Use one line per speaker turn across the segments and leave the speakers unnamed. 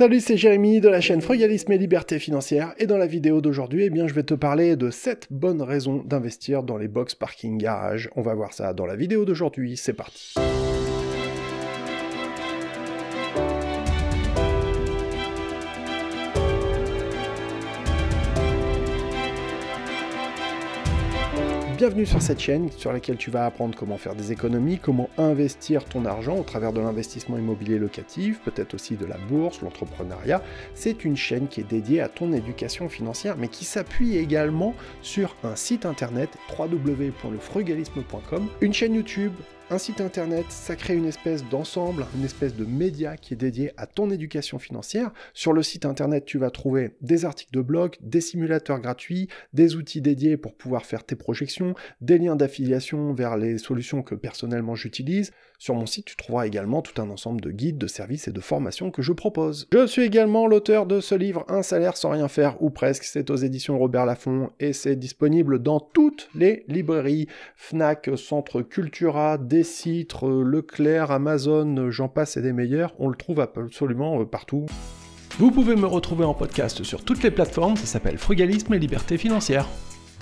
Salut, c'est Jérémy de la chaîne Frugalisme et Liberté Financière et dans la vidéo d'aujourd'hui, eh bien, je vais te parler de 7 bonnes raisons d'investir dans les box parking garage. On va voir ça dans la vidéo d'aujourd'hui, c'est parti. bienvenue sur cette chaîne sur laquelle tu vas apprendre comment faire des économies, comment investir ton argent au travers de l'investissement immobilier locatif, peut-être aussi de la bourse, l'entrepreneuriat. C'est une chaîne qui est dédiée à ton éducation financière, mais qui s'appuie également sur un site internet www.lefrugalisme.com, une chaîne YouTube un site internet, ça crée une espèce d'ensemble, une espèce de média qui est dédié à ton éducation financière. Sur le site internet, tu vas trouver des articles de blog, des simulateurs gratuits, des outils dédiés pour pouvoir faire tes projections, des liens d'affiliation vers les solutions que personnellement j'utilise. Sur mon site, tu trouveras également tout un ensemble de guides, de services et de formations que je propose. Je suis également l'auteur de ce livre Un salaire sans rien faire ou presque, c'est aux éditions Robert Laffont et c'est disponible dans toutes les librairies Fnac, Centre Cultura, Décitre, Leclerc, Amazon, j'en passe et des meilleurs, on le trouve absolument euh, partout. Vous pouvez me retrouver en podcast sur toutes les plateformes, ça s'appelle Frugalisme et Liberté Financière.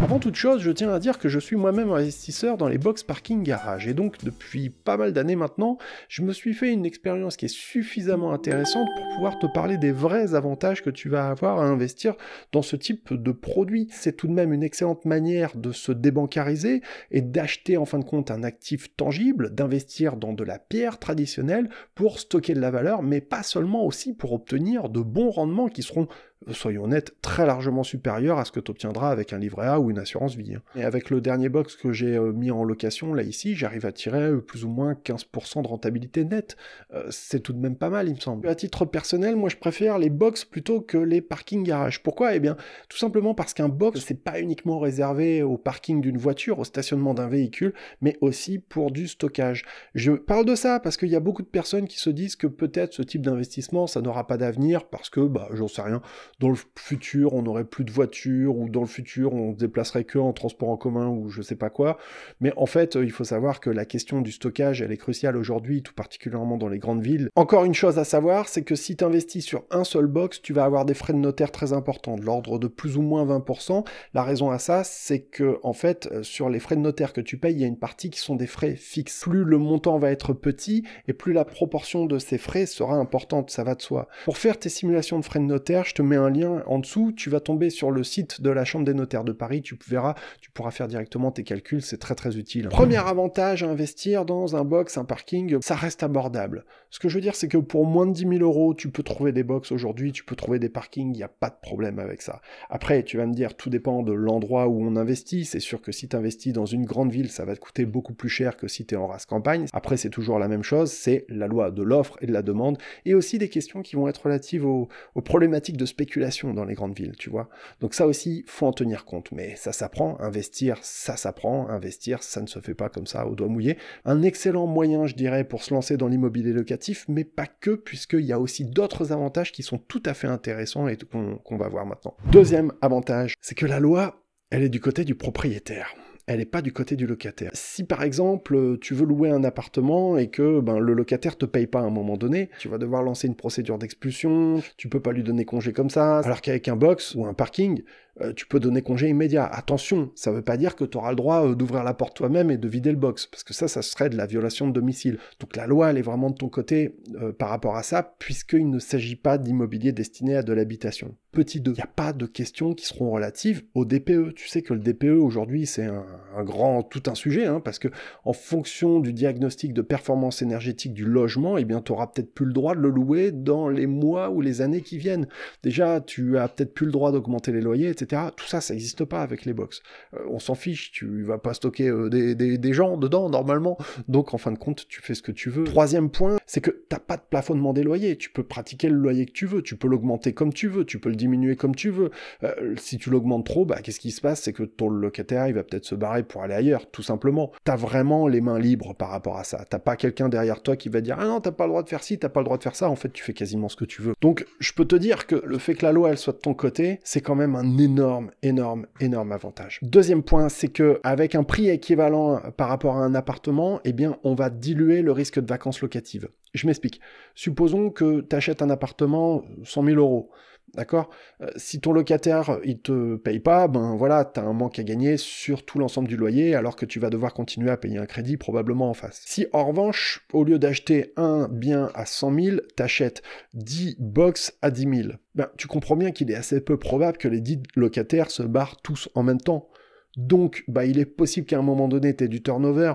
Avant toute chose, je tiens à dire que je suis moi-même investisseur dans les box parking garage, et donc depuis pas mal d'années maintenant, je me suis fait une expérience qui est suffisamment intéressante pour pouvoir te parler des vrais avantages que tu vas avoir à investir dans ce type de produit. C'est tout de même une excellente manière de se débancariser et d'acheter en fin de compte un actif tangible, d'investir dans de la pierre traditionnelle pour stocker de la valeur, mais pas seulement aussi pour obtenir de bons rendements qui seront soyons honnêtes, très largement supérieur à ce que tu obtiendras avec un livret A ou une assurance vie. Hein. Et avec le dernier box que j'ai euh, mis en location, là ici, j'arrive à tirer euh, plus ou moins 15% de rentabilité nette. Euh, c'est tout de même pas mal, il me semble. À titre personnel, moi je préfère les box plutôt que les parkings garages. Pourquoi Eh bien, tout simplement parce qu'un box, c'est pas uniquement réservé au parking d'une voiture, au stationnement d'un véhicule, mais aussi pour du stockage. Je parle de ça parce qu'il y a beaucoup de personnes qui se disent que peut-être ce type d'investissement, ça n'aura pas d'avenir parce que, bah, j'en sais rien, dans le futur on n'aurait plus de voitures ou dans le futur on se déplacerait que en transport en commun ou je sais pas quoi. Mais en fait, euh, il faut savoir que la question du stockage, elle est cruciale aujourd'hui, tout particulièrement dans les grandes villes. Encore une chose à savoir, c'est que si tu investis sur un seul box, tu vas avoir des frais de notaire très importants, de l'ordre de plus ou moins 20%. La raison à ça, c'est que en fait, euh, sur les frais de notaire que tu payes, il y a une partie qui sont des frais fixes. Plus le montant va être petit et plus la proportion de ces frais sera importante, ça va de soi. Pour faire tes simulations de frais de notaire, je te mets un lien en dessous, tu vas tomber sur le site de la Chambre des notaires de Paris, tu verras, tu pourras faire directement tes calculs, c'est très très utile. Mmh. Premier avantage à investir dans un box, un parking, ça reste abordable. Ce que je veux dire, c'est que pour moins de 10 000 euros, tu peux trouver des box aujourd'hui, tu peux trouver des parkings, il n'y a pas de problème avec ça. Après, tu vas me dire, tout dépend de l'endroit où on investit, c'est sûr que si tu investis dans une grande ville, ça va te coûter beaucoup plus cher que si tu es en race campagne. Après, c'est toujours la même chose, c'est la loi de l'offre et de la demande, et aussi des questions qui vont être relatives aux, aux problématiques de spéculation dans les grandes villes, tu vois. Donc ça aussi, faut en tenir compte. Mais ça s'apprend, investir, ça s'apprend, investir, ça ne se fait pas comme ça au doigt mouillé. Un excellent moyen, je dirais, pour se lancer dans l'immobilier locatif, mais pas que, puisqu'il y a aussi d'autres avantages qui sont tout à fait intéressants et qu'on va voir maintenant. Deuxième avantage, c'est que la loi, elle est du côté du propriétaire elle n'est pas du côté du locataire. Si par exemple tu veux louer un appartement et que ben, le locataire te paye pas à un moment donné, tu vas devoir lancer une procédure d'expulsion, tu peux pas lui donner congé comme ça, alors qu'avec un box ou un parking, euh, tu peux donner congé immédiat. Attention, ça ne veut pas dire que tu auras le droit euh, d'ouvrir la porte toi-même et de vider le box, parce que ça, ça serait de la violation de domicile. Donc la loi, elle est vraiment de ton côté euh, par rapport à ça, puisqu'il ne s'agit pas d'immobilier destiné à de l'habitation petit 2. Il n'y a pas de questions qui seront relatives au DPE. Tu sais que le DPE aujourd'hui c'est un, grand tout un sujet hein, parce que en fonction du diagnostic de performance énergétique du logement, eh bien tu auras peut-être plus le droit de le louer dans les mois ou les années qui viennent. Déjà tu as peut-être plus le droit d'augmenter les loyers, etc. Tout ça ça n'existe pas avec les box. Euh, on s'en fiche, tu vas pas stocker euh, des, gens dedans normalement. Donc en fin de compte tu fais ce que tu veux. Troisième point, c'est que t'as pas de plafonnement des loyers. Tu peux pratiquer le loyer que tu veux, tu peux l'augmenter comme tu veux, tu peux le diminuer comme tu veux. Euh, si tu l'augmentes trop, bah, qu'est-ce qui se passe C'est que ton locataire, il va peut-être se barrer pour aller ailleurs, tout simplement. tu as vraiment les mains libres par rapport à ça. T'as pas quelqu'un derrière toi qui va dire Ah non, t'as pas le droit de faire ci, t'as pas le droit de faire ça. En fait, tu fais quasiment ce que tu veux. Donc, je peux te dire que le fait que la loi, elle soit de ton côté, c'est quand même un énorme, énorme, énorme avantage. Deuxième point, c'est que avec un prix équivalent par rapport à un appartement, eh bien, on va diluer le risque de vacances locatives. Je m'explique. Supposons que tu achètes un appartement 100 000 euros. D'accord euh, Si ton locataire, il te paye pas, ben voilà, tu as un manque à gagner sur tout l'ensemble du loyer, alors que tu vas devoir continuer à payer un crédit probablement en face. Si en revanche, au lieu d'acheter un bien à 100 000, achètes 10 box à 10 000, ben, tu comprends bien qu'il est assez peu probable que les 10 locataires se barrent tous en même temps. Donc, bah, il est possible qu'à un moment donné, tu aies du turnover.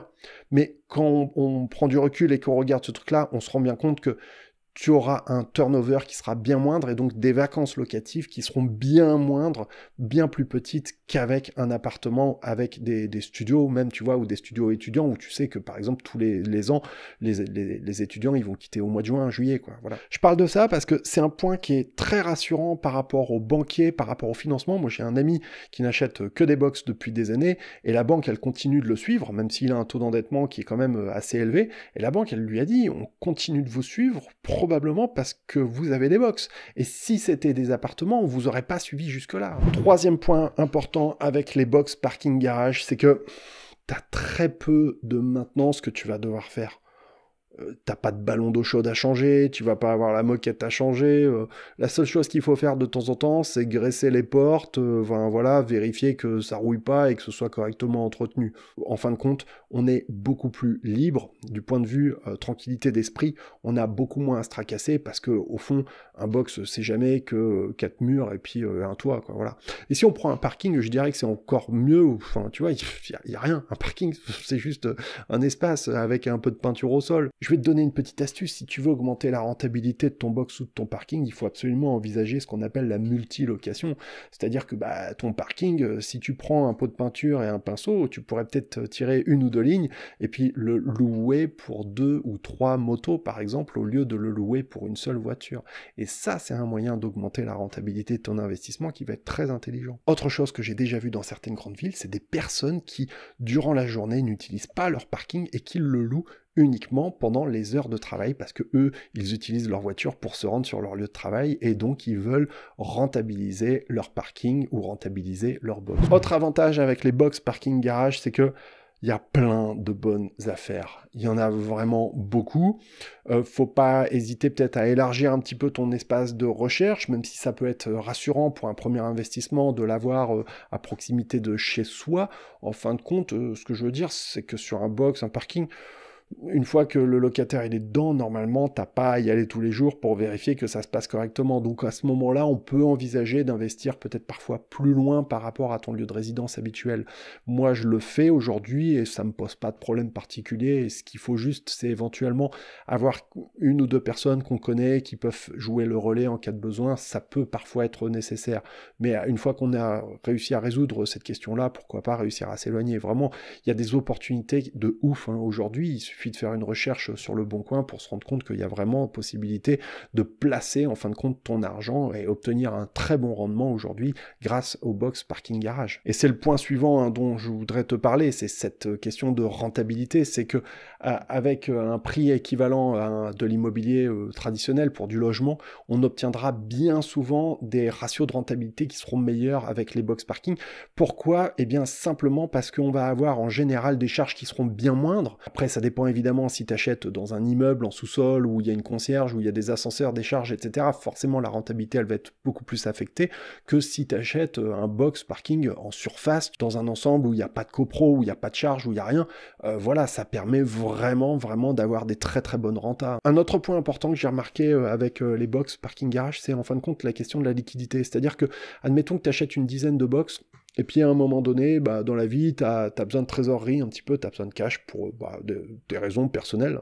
Mais quand on, prend du recul et qu'on regarde ce truc-là, on se rend bien compte que tu auras un turnover qui sera bien moindre et donc des vacances locatives qui seront bien moindres, bien plus petites qu'avec un appartement, avec des, studios même, tu vois, ou des studios étudiants où tu sais que par exemple tous les, ans, les, les, étudiants, ils vont quitter au mois de juin, juillet, quoi. Voilà. Je parle de ça parce que c'est un point qui est très rassurant par rapport aux banquiers, par rapport au financement. Moi, j'ai un ami qui n'achète que des box depuis des années et la banque, elle continue de le suivre, même s'il a un taux d'endettement qui est quand même euh, assez élevé. Et la banque, elle lui a dit, on continue de vous suivre, probablement parce que vous avez des box. Et si c'était des appartements, vous n'aurez pas suivi jusque-là. Troisième point important avec les box parking garage, c'est que tu as très peu de maintenance que tu vas devoir faire. Euh, t'as pas de ballon d'eau chaude à changer, tu vas pas avoir la moquette à changer. Euh. la seule chose qu'il faut faire de temps en temps, c'est graisser les portes, euh, voilà, vérifier que ça rouille pas et que ce soit correctement entretenu. En fin de compte, on est beaucoup plus libre du point de vue tranquillité d'esprit. On a beaucoup moins à se tracasser parce que au fond, un box c'est jamais que quatre murs et puis un toit, Voilà. Et si on prend un parking, je dirais que c'est encore mieux. Enfin, tu vois, il y, y, a rien. Un parking, c'est juste un espace avec un peu de peinture au sol. Je vais te donner une petite astuce. Si tu veux augmenter la rentabilité de ton box ou de ton parking, il faut absolument envisager ce qu'on appelle la multilocation. C'est-à-dire que bah, ton parking, euh, si tu prends un pot de peinture et un pinceau, tu pourrais peut-être euh, tirer une ou deux lignes et puis le louer pour deux ou trois motos, par exemple, au lieu de le louer pour une seule voiture. Et ça, c'est un moyen d'augmenter la rentabilité de ton investissement qui va être très intelligent. Autre chose que j'ai déjà vu dans certaines grandes villes, c'est des personnes qui, durant la journée, n'utilisent pas leur parking et qui le louent uniquement pendant les heures de travail parce que eux, ils utilisent leur voiture pour se rendre sur leur lieu de travail et donc ils veulent rentabiliser leur parking ou rentabiliser leur box. Autre avantage avec les box parking garage, c'est que il y a plein de bonnes affaires. Il y en a vraiment beaucoup. ne euh, faut pas hésiter peut-être à élargir un petit peu ton espace de recherche, même si ça peut être euh, rassurant pour un premier investissement de l'avoir euh, à proximité de chez soi. En fin de compte, ce que je veux dire, c'est que sur un box, un parking, une fois que le locataire il est dedans, normalement, t'as pas à y aller tous les jours pour vérifier que ça se passe correctement. Donc à ce moment-là, on peut envisager d'investir peut-être parfois plus loin par rapport à ton lieu de résidence habituel. Moi, je le fais aujourd'hui et ça me pose pas de problème particulier. ce qu'il faut juste, c'est éventuellement avoir une ou deux personnes qu'on connaît qui peuvent jouer le relais en cas de besoin. Ça peut parfois être nécessaire. Mais euh, une fois qu'on a réussi à résoudre cette question-là, pourquoi pas réussir à s'éloigner Vraiment, il y a des opportunités de ouf hein, aujourd'hui suffit de faire une recherche sur le bon coin pour se rendre compte qu'il y a vraiment possibilité de placer en fin de compte ton argent et obtenir un très bon rendement aujourd'hui grâce aux box parking garage. Et c'est le point suivant hein, dont je voudrais te parler, c'est cette question de rentabilité, c'est que euh, avec euh, un prix équivalent à de l'immobilier euh, traditionnel pour du logement, on obtiendra bien souvent des ratios de rentabilité qui seront meilleurs avec les box parking. Pourquoi et eh bien simplement parce qu'on va avoir en général des charges qui seront bien moindres. Après ça dépend évidemment si tu achètes dans un immeuble en sous-sol où il y a une concierge, où il y a des ascenseurs, des charges, etc. Forcément, la rentabilité, elle va être beaucoup plus affectée que si tu achètes euh, un box parking en surface, dans un ensemble où il n'y a pas de copro, où il n'y a pas de charge, où il n'y a rien. Euh, voilà, ça permet vraiment, vraiment d'avoir des très très bonnes rentas. Un autre point important que j'ai remarqué euh, avec les box parking garage, c'est en fin de compte la question de la liquidité. C'est-à-dire que, admettons que tu achètes une dizaine de box, et puis à un moment donné, bah, dans la vie, tu as, besoin de trésorerie un petit peu, tu as besoin de cash pour bah, des raisons personnelles.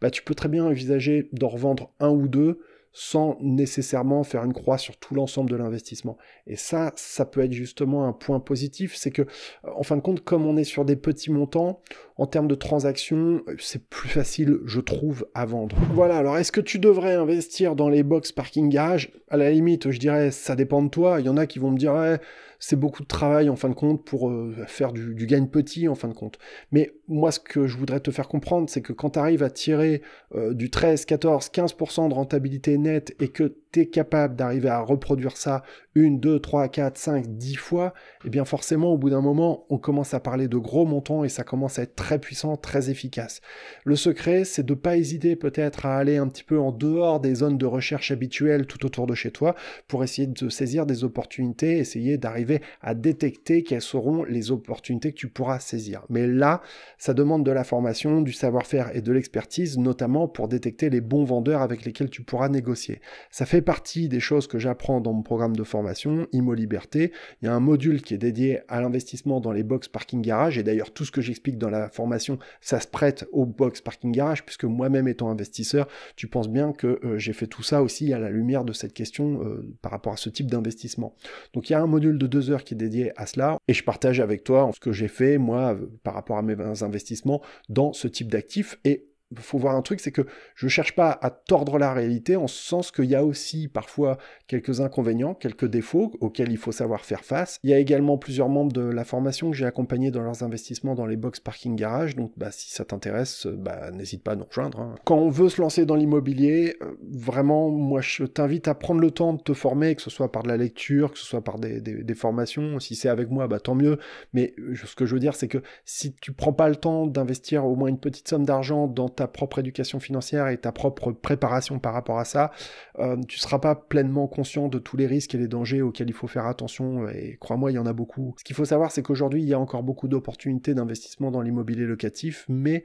Bah, tu peux très bien envisager d'en revendre un ou deux sans nécessairement faire une croix sur tout l'ensemble de l'investissement. Et ça, ça peut être justement un point positif, c'est que, en fin de compte, comme on est sur des petits montants, en termes de transactions, c'est plus facile, je trouve, à vendre. Voilà, alors est-ce que tu devrais investir dans les box parking garage À la limite, je dirais, ça dépend de toi. Il y en a qui vont me dire, eh, c'est beaucoup de travail en fin de compte pour euh, faire du, gain petit en fin de compte. Mais moi, ce que je voudrais te faire comprendre, c'est que quand tu arrives à tirer euh, du 13, 14, 15% de rentabilité nette et que tu capable d'arriver à reproduire ça une, deux, trois, quatre, cinq, dix fois, et eh bien forcément, au bout d'un moment, on commence à parler de gros montants et ça commence à être très puissant, très efficace. Le secret, c'est de ne pas hésiter peut-être à aller un petit peu en dehors des zones de recherche habituelles tout autour de chez toi pour essayer de saisir des opportunités, essayer d'arriver à détecter quelles seront les opportunités que tu pourras saisir. Mais là, ça demande de la formation, du savoir-faire et de l'expertise, notamment pour détecter les bons vendeurs avec lesquels tu pourras négocier. Ça fait partie des choses que j'apprends dans mon programme de formation, Imo Liberté. Il y a un module qui est dédié à l'investissement dans les box parking garage. Et d'ailleurs, tout ce que j'explique dans la formation, ça se prête aux box parking garage, puisque moi-même étant investisseur, tu penses bien que euh, j'ai fait tout ça aussi à la lumière de cette question euh, par rapport à ce type d'investissement. Donc il y a un module de deux heures qui est dédié à cela. Et je partage avec toi ce que j'ai fait, moi, euh, par rapport à mes investissements dans ce type d'actifs. Et faut voir un truc, c'est que je cherche pas à tordre la réalité en ce sens qu'il y a aussi parfois quelques inconvénients, quelques défauts auxquels il faut savoir faire face. Il y a également plusieurs membres de la formation que j'ai accompagnés dans leurs investissements dans les box parking garage, donc bah, si ça t'intéresse, euh, bah, n'hésite pas à nous rejoindre. Hein. Quand on veut se lancer dans l'immobilier, euh, vraiment, moi je t'invite à prendre le temps de te former, que ce soit par de la lecture, que ce soit par des, des formations. Si c'est avec moi, bah, tant mieux. Mais euh, ce que je veux dire, c'est que si tu prends pas le temps d'investir au moins une petite somme d'argent dans ta propre éducation financière et ta propre préparation par rapport à ça, euh, tu ne seras pas pleinement conscient de tous les risques et les dangers auxquels il faut faire attention, euh, et crois-moi, il y en a beaucoup. Ce qu'il faut savoir, c'est qu'aujourd'hui, il y a encore beaucoup d'opportunités d'investissement dans l'immobilier locatif, mais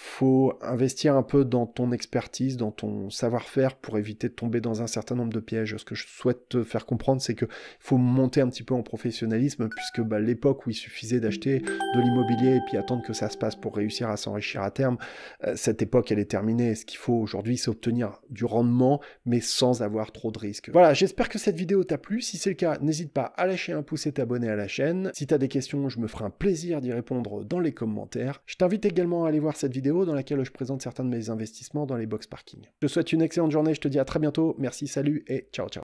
faut investir un peu dans ton expertise, dans ton savoir-faire pour éviter de tomber dans un certain nombre de pièges. Ce que je souhaite te faire comprendre, c'est que faut monter un petit peu en professionnalisme, puisque bah, l'époque où il suffisait d'acheter de l'immobilier et puis attendre que ça se passe pour réussir à s'enrichir à terme, euh, cette époque elle est terminée. Ce qu'il faut aujourd'hui, c'est obtenir du rendement, mais sans avoir trop de risques. Voilà, j'espère que cette vidéo t'a plu. Si c'est le cas, n'hésite pas à lâcher un pouce et t'abonner à la chaîne. Si tu as des questions, je me ferai un plaisir d'y répondre dans les commentaires. Je t'invite également à aller voir cette vidéo dans laquelle je présente certains de mes investissements dans les box parking. Je te souhaite une excellente journée, je te dis à très bientôt, merci, salut et ciao ciao.